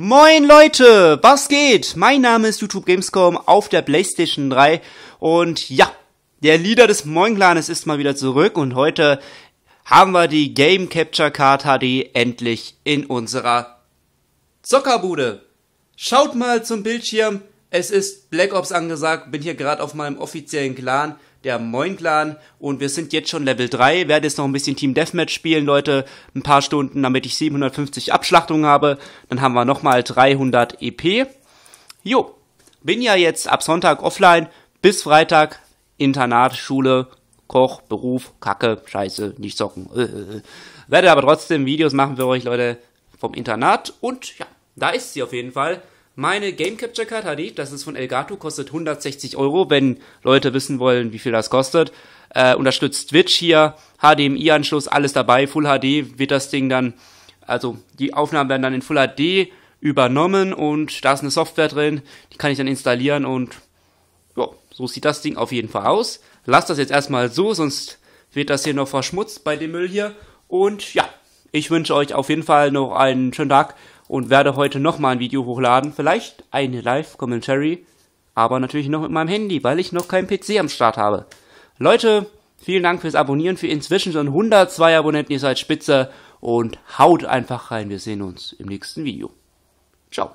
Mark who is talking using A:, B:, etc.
A: Moin Leute, was geht? Mein Name ist YouTube Gamescom auf der PlayStation 3 und ja, der Leader des Moin Clanes ist mal wieder zurück und heute haben wir die Game Capture Card HD endlich in unserer Zockerbude. Schaut mal zum Bildschirm, es ist Black Ops angesagt, bin hier gerade auf meinem offiziellen Clan der Moin-Clan und wir sind jetzt schon Level 3, werde jetzt noch ein bisschen Team Deathmatch spielen, Leute, ein paar Stunden, damit ich 750 Abschlachtungen habe, dann haben wir nochmal 300 EP. Jo, bin ja jetzt ab Sonntag offline, bis Freitag, Internat, Schule, Koch, Beruf, Kacke, Scheiße, nicht zocken. Äh, äh, äh, Werde aber trotzdem Videos machen für euch, Leute, vom Internat und ja, da ist sie auf jeden Fall. Meine Game Capture Card hatte das ist von Elgato, kostet 160 Euro, wenn Leute wissen wollen, wie viel das kostet. Äh, unterstützt Twitch hier, HDMI-Anschluss, alles dabei, Full HD wird das Ding dann, also die Aufnahmen werden dann in Full HD übernommen und da ist eine Software drin, die kann ich dann installieren und jo, so sieht das Ding auf jeden Fall aus. Lass das jetzt erstmal so, sonst wird das hier noch verschmutzt bei dem Müll hier. Und ja, ich wünsche euch auf jeden Fall noch einen schönen Tag und werde heute nochmal ein Video hochladen. Vielleicht ein Live-Commentary, aber natürlich noch mit meinem Handy, weil ich noch keinen PC am Start habe. Leute, vielen Dank fürs Abonnieren, für inzwischen schon 102 Abonnenten, ihr seid spitze und haut einfach rein. Wir sehen uns im nächsten Video. Ciao.